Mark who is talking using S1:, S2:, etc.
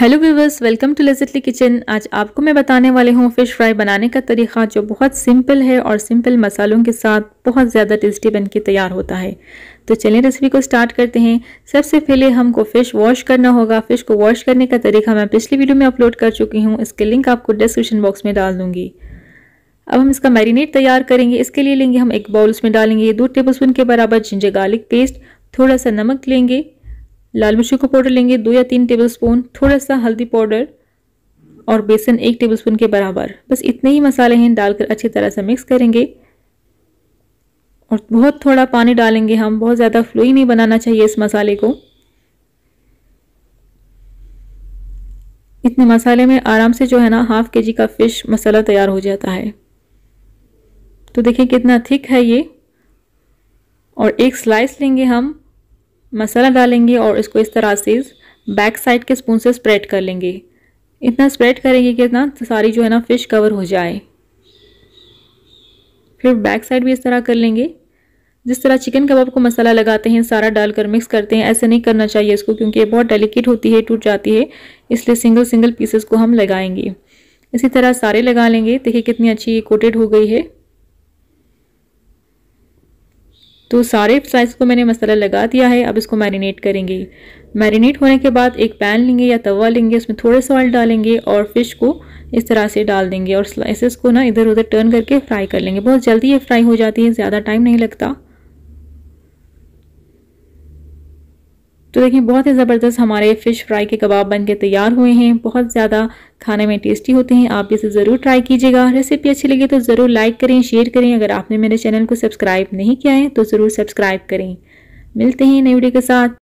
S1: hello viewers welcome to लजतली kitchen आज आपको मैं बताने वाले हूँ फ़िश फ्राई बनाने का तरीका जो बहुत सिंपल है और सिंपल मसालों के साथ बहुत ज़्यादा टेस्टी बनके तैयार होता है तो चलिए रेसिपी को स्टार्ट करते हैं सबसे पहले हमको फ़िश वॉश करना होगा फ़िश को वॉश करने का तरीका मैं पिछली वीडियो में अपलोड कर चुकी हूँ इसके लिंक आपको डिस्क्रिप्शन बॉक्स में डाल दूँगी अब हम इसका मैरिनेट तैयार करेंगे इसके लिए लेंगे हम एक बाउल उसमें डालेंगे दो टेबल के बराबर जिंजर गार्लिक पेस्ट थोड़ा सा नमक लेंगे लाल मिर्ची का पाउडर लेंगे दो या तीन टेबलस्पून थोड़ा सा हल्दी पाउडर और बेसन एक टेबलस्पून के बराबर बस इतने ही मसाले हैं डालकर अच्छी तरह से मिक्स करेंगे और बहुत थोड़ा पानी डालेंगे हम बहुत ज़्यादा फ्लोई नहीं बनाना चाहिए इस मसाले को इतने मसाले में आराम से जो है ना हाफ के जी का फ़िश मसाला तैयार हो जाता है तो देखिए कितना थिक है ये और एक स्लाइस लेंगे हम मसाला डालेंगे और इसको इस तरह से बैक साइड के स्पून से स्प्रेड कर लेंगे इतना स्प्रेड करेंगे कि तो सारी जो है ना फ़िश कवर हो जाए फिर बैक साइड भी इस तरह कर लेंगे जिस तरह चिकन कबाब को मसाला लगाते हैं सारा डालकर मिक्स करते हैं ऐसे नहीं करना चाहिए इसको क्योंकि ये बहुत डेलिकेट होती है टूट जाती है इसलिए सिंगल सिंगल पीसेस को हम लगाएंगे इसी तरह सारे लगा लेंगे देखिए कितनी अच्छी ये कोटेड हो गई है तो सारे स्लाइस को मैंने मसाला लगा दिया है अब इसको मैरिनेट करेंगे मैरिनेट होने के बाद एक पैन लेंगे या तवा लेंगे उसमें थोड़े से ऑयल डालेंगे और फिश को इस तरह से डाल देंगे और स्लाइसेस को ना इधर उधर टर्न करके फ्राई कर लेंगे बहुत जल्दी ये फ्राई हो जाती है ज़्यादा टाइम नहीं लगता तो देखिए बहुत ही ज़बरदस्त हमारे फ़िश फ्राई के कबाब बन के तैयार हुए हैं बहुत ज़्यादा खाने में टेस्टी होते हैं आप इसे ज़रूर ट्राई कीजिएगा रेसिपी अच्छी लगी तो ज़रूर लाइक करें शेयर करें अगर आपने मेरे चैनल को सब्सक्राइब नहीं किया है तो ज़रूर सब्सक्राइब करें मिलते हैं नई वीडियो के साथ